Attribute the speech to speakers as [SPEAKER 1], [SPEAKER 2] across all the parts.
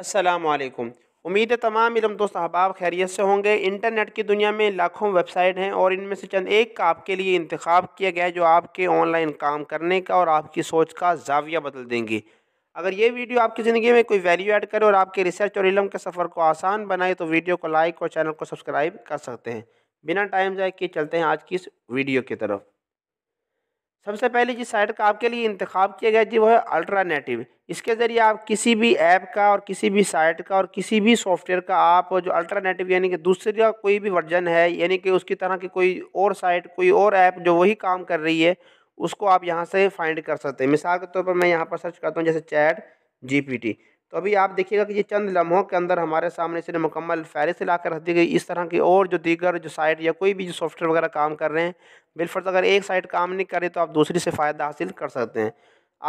[SPEAKER 1] असलकुम उम्मीद है तमाम इलम दोस्त अहबाब खैरियत से होंगे इंटरनेट की दुनिया में लाखों वेबसाइट हैं और इनमें से चंद एक का आपके लिए इंतखब किया गया है जो आपके ऑनलाइन काम करने का और आपकी सोच का जाविया बदल देंगी अगर ये वीडियो आपकी ज़िंदगी में कोई वैल्यू ऐड करे और आपके रिसर्च और इलम के सफ़र को आसान बनाए तो वीडियो को लाइक और चैनल को सब्सक्राइब कर सकते हैं बिना टाइम जाए कि चलते हैं आज की इस वीडियो की तरफ सबसे पहले जिस साइट का आपके लिए इंतखब किया गया जी वो है नेटिव इसके ज़रिए आप किसी भी ऐप का और किसी भी साइट का और किसी भी सॉफ्टवेयर का आप जो नेटिव यानी कि का कोई भी वर्जन है यानी कि उसकी तरह की कोई और साइट कोई और ऐप जो वही काम कर रही है उसको आप यहाँ से फाइंड कर सकते हैं मिसाल के तौर पर मैं यहाँ पर सर्च करता हूँ जैसे चैट जी तो अभी आप देखिएगा कि ये चंद लम्हों के अंदर हमारे सामने से मुकम्मल फहरिस्त ला कर रख दी गई इस तरह की और जो दीगर जो साइट या कोई भी जो सॉफ्टवेयर वगैरह काम कर रहे हैं बिलफर्ज अगर एक साइट काम नहीं करे तो आप दूसरी से फ़ायदा हासिल कर सकते हैं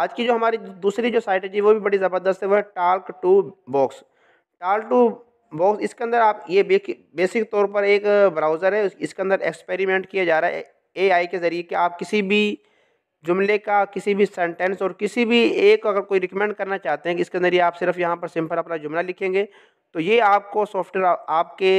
[SPEAKER 1] आज की जो हमारी दूसरी जो साइट है जी वो भी बड़ी ज़बरदस्त है वह talk to box talk to box इसके अंदर आप ये बेसिक तौर पर एक ब्राउज़र है इसके अंदर एक्सपेरिमेंट किया जा रहा है ए के ज़रिए कि आप किसी भी जुमले का किसी भी सेंटेंस और किसी भी एक अगर कोई रिकमेंड करना चाहते हैं कि इसके अंदर ये आप सिर्फ यहाँ पर सिंपल अपना जुमला लिखेंगे तो ये आपको सॉफ्टवेयर आपके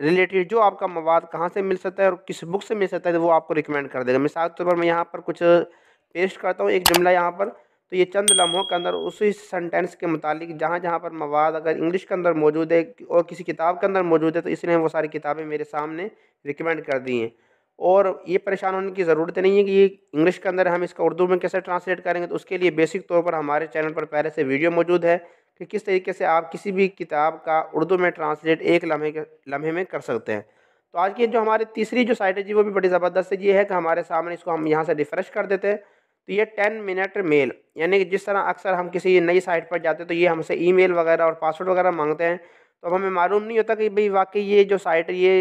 [SPEAKER 1] रिलेटेड जो आपका मवाद कहाँ से मिल सकता है और किस बुक से मिल सकता है तो वो आपको रिकमेंड कर देगा मिसाल तौर पर मैं यहाँ पर कुछ पेस्ट करता हूँ एक जुमला यहाँ पर तो ये चंद लम्हों के अंदर उसी सेंटेंस के मुतालिक जहाँ जहाँ पर मवाद अगर इंग्लिश के अंदर मौजूद है और किसी किताब के अंदर मौजूद है तो इसलिए वो सारी किताबें मेरे सामने रिकमेंड कर दी हैं और ये परेशान होने की ज़रूरत नहीं है कि ये इंग्लिश के अंदर हम इसका उर्दू में कैसे ट्रांसलेट करेंगे तो उसके लिए बेसिक तौर पर हमारे चैनल पर पहले से वीडियो मौजूद है कि किस तरीके से आप किसी भी किताब का उर्दू में ट्रांसलेट एक लम्हे के लम्हे में कर सकते हैं तो आज की जो हमारी तीसरी जो साइट है जी वो भी बड़ी ज़बरदस्त है ये है कि हमारे सामने इसको हम यहाँ से रिफ़्रेश कर देते हैं तो ये टेन मिनट मेल यानी कि जिस तरह अक्सर हम किसी नई साइट पर जाते हैं तो ये हमसे ईमेल वगैरह और पासवर्ड वगैरह मांगते हैं तो अब हमें मालूम नहीं होता कि भाई वाकई ये जो साइट ये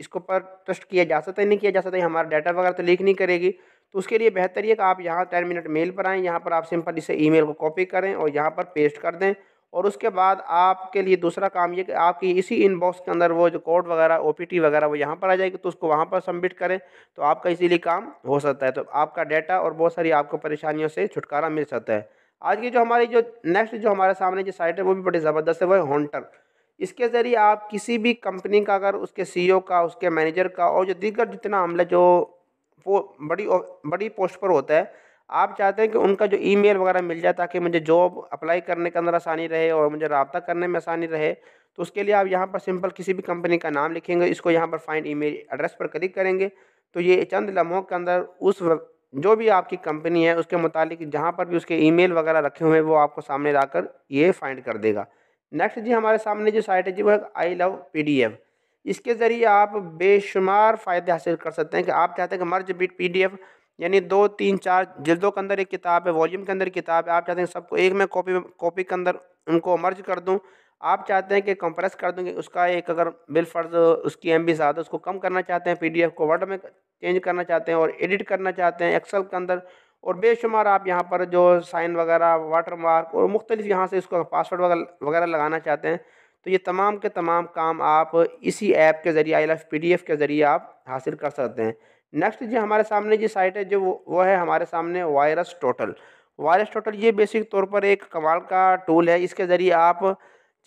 [SPEAKER 1] इसको पर ट्रस्ट किया जा सकता है नहीं किया जा सकता है हमारा डाटा वगैरह तो लीक नहीं करेगी तो उसके लिए बेहतर ये कि आप यहाँ टेन मिनट मेल पर आएँ यहाँ पर आप सिंपल इसे ई को कॉपी करें और यहाँ पर पेस्ट कर दें और उसके बाद आपके लिए दूसरा काम ये कि आपकी इसी इनबॉक्स के अंदर वो जो कोड वगैरह ओ वगैरह वो यहाँ पर आ जाएगी तो उसको वहाँ पर सबमिट करें तो आपका इजीली काम हो सकता है तो आपका डाटा और बहुत सारी आपको परेशानियों से छुटकारा मिल सकता है आज की जो हमारी जो नेक्स्ट जो हमारे सामने जो साइट है वो भी बड़ी ज़बरदस्त है वो है हॉन्टर इसके ज़रिए आप किसी भी कंपनी का अगर उसके सीईओ e का उसके मैनेजर का और जो दीगर जितना अमला जो वो बड़ी बड़ी पोस्ट पर होता है आप चाहते हैं कि उनका जो ईमेल वगैरह मिल जाए ताकि मुझे जॉब अप्लाई करने के अंदर आसानी रहे और मुझे रबता करने में आसानी रहे तो उसके लिए आप यहाँ पर सिंपल किसी भी कंपनी का नाम लिखेंगे इसको यहाँ पर फाइंड ई एड्रेस पर क्लिक करेंगे तो ये चंद लम्हों के अंदर उस जो भी आपकी कंपनी है उसके मुतालिक जहाँ पर भी उसके ईमेल वगैरह रखे हुए हैं वो आपको सामने लाकर ये फाइंड कर देगा नेक्स्ट जी हमारे सामने जो साइट है जी वो है आई लव पी इसके ज़रिए आप बेशुमार फ़ायदे हासिल कर सकते हैं कि आप चाहते हैं कि मर्ज बीट पी यानी दो तीन चार जल्दों के अंदर एक किताब है वॉल्यूम के अंदर किताब है आप चाहते हैं सबको एक में कॉपी कॉपी के अंदर उनको मर्ज कर दूँ आप चाहते हैं कि कंप्रेस कर दूँ उसका एक अगर बिल फर्ज उसकी एम बी ज़्यादा उसको कम करना चाहते हैं पी डी एफ को वर्ड में चेंज करना चाहते हैं और एडिट करना चाहते हैं एक्सेल के अंदर और बेशुमार आप यहाँ पर जो साइन वगैरह वाटर मार्क और मुख्तलिफ यहाँ से इसको पासवर्ड वगैरह वगैरह लगाना चाहते हैं तो ये तमाम के तमाम काम आप इसी ऐप के ज़रिए आई पी डी एफ़ के ज़रिए आप हासिल कर सकते हैं नेक्स्ट जी हमारे सामने जी साइट है जो वो है हमारे सामने वायरस टोटल वायरस टोटल ये बेसिक तौर पर एक कमाल का टूल है इसके ज़रिए आप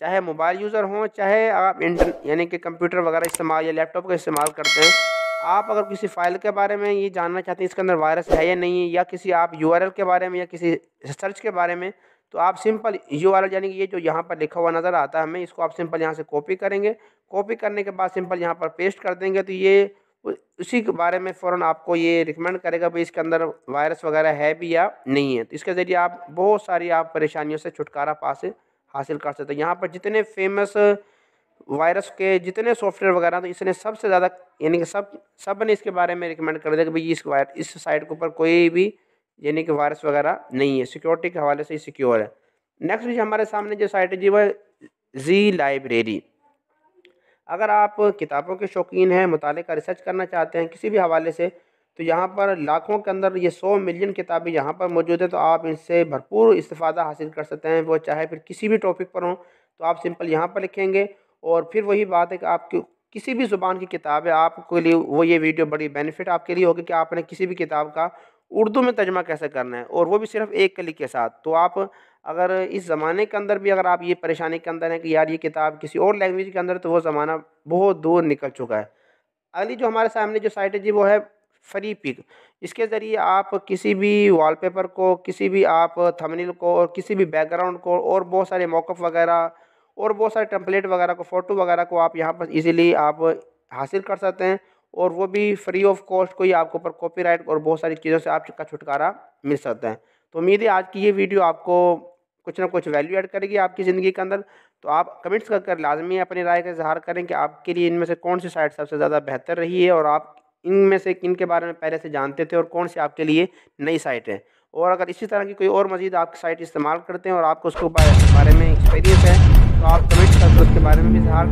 [SPEAKER 1] चाहे मोबाइल यूज़र हों चाहे आप इंटर यानी कि कंप्यूटर वगैरह इस्तेमाल या लैपटॉप का इस्तेमाल करते हैं आप अगर किसी फाइल के बारे में ये जानना चाहते हैं इसके अंदर वायरस है या नहीं है या किसी आप यू के बारे में या किसी सर्च के बारे में तो आप सिंपल यू यानी कि ये जो यहाँ पर लिखा हुआ नज़र आता है हमें इसको आप सिंपल यहाँ से कॉपी करेंगे कॉपी करने के बाद सिंपल यहाँ पर पेस्ट कर देंगे तो ये उसी के बारे में फ़ौर आपको ये रिकमेंड करेगा भाई इसके अंदर वायरस वगैरह है भी या नहीं है तो इसके ज़रिए आप बहुत सारी आप परेशानियों से छुटकारा पास हासिल कर सकते हैं यहाँ पर जितने फेमस वायरस के जितने सॉफ्टवेयर वगैरह तो इसने सबसे ज़्यादा यानी कि सब सब ने इसके बारे में रिकमेंड कर दिया कि भाई इस वायर इस साइट के ऊपर कोई भी यानी कि वायरस वगैरह नहीं है सिक्योरिटी के हवाले से ही सिक्योर है नेक्स्ट जो हमारे सामने जो साइट है जी वह जी लाइब्रेरी अगर आप किताबों के शौकीन हैं मुताल का रिसर्च करना चाहते हैं किसी भी हवाले से तो यहाँ पर लाखों के अंदर ये सौ मिलियन किताबें यहाँ पर मौजूद है तो आप इनसे भरपूर इस्ता हासिल कर सकते हैं वो चाहे फिर किसी भी टॉपिक पर हों तो आप सिंपल यहाँ पर लिखेंगे और फिर वही बात है कि आपकी किसी भी ज़ुबान की किताब है आपके लिए वो ये वीडियो बड़ी बेनिफिट आपके लिए होगी कि आपने किसी भी किताब का उर्दू में तर्जमा कैसे करना है और वो भी सिर्फ एक क्लिक के साथ तो आप अगर इस ज़माने के अंदर भी अगर आप ये परेशानी के अंदर हैं कि यार ये किताब किसी और लैंग्वेज के अंदर तो वो ज़माना बहुत दूर निकल चुका है अगली जो हमारे सामने जो साइट है जी वो है फ्री पिक इसके ज़रिए आप किसी भी वॉलपेपर को किसी भी आप थंबनेल को और किसी भी बैकग्राउंड को और बहुत सारे मौक़ वगैरह और बहुत सारे टेम्पलेट वगैरह को फ़ोटो वगैरह को आप यहाँ पर ईज़िली आप हासिल कर सकते हैं और वो भी फ्री ऑफ कॉस्ट कोई आपके ऊपर राइट और बहुत सारी चीज़ों से आपका छुटकारा मिल सकता है तो उम्मीद है आज की ये वीडियो आपको कुछ ना कुछ वैल्यू ऐड करेगी आपकी ज़िंदगी के अंदर तो आप कमेंट्स कर कर लाजमी अपनी राय का इजहार करें कि आपके लिए इनमें से कौन सी साइट सबसे ज़्यादा बेहतर रही है और आप इनमें से किन के बारे में पहले से जानते थे और कौन सी आपके लिए नई साइट है और अगर इसी तरह की कोई और मज़ीद आप साइट इस्तेमाल करते हैं और आपको उसके बारे में एक्सपीरियंस है तो आप कमेंट कर दो उसके बारे में भी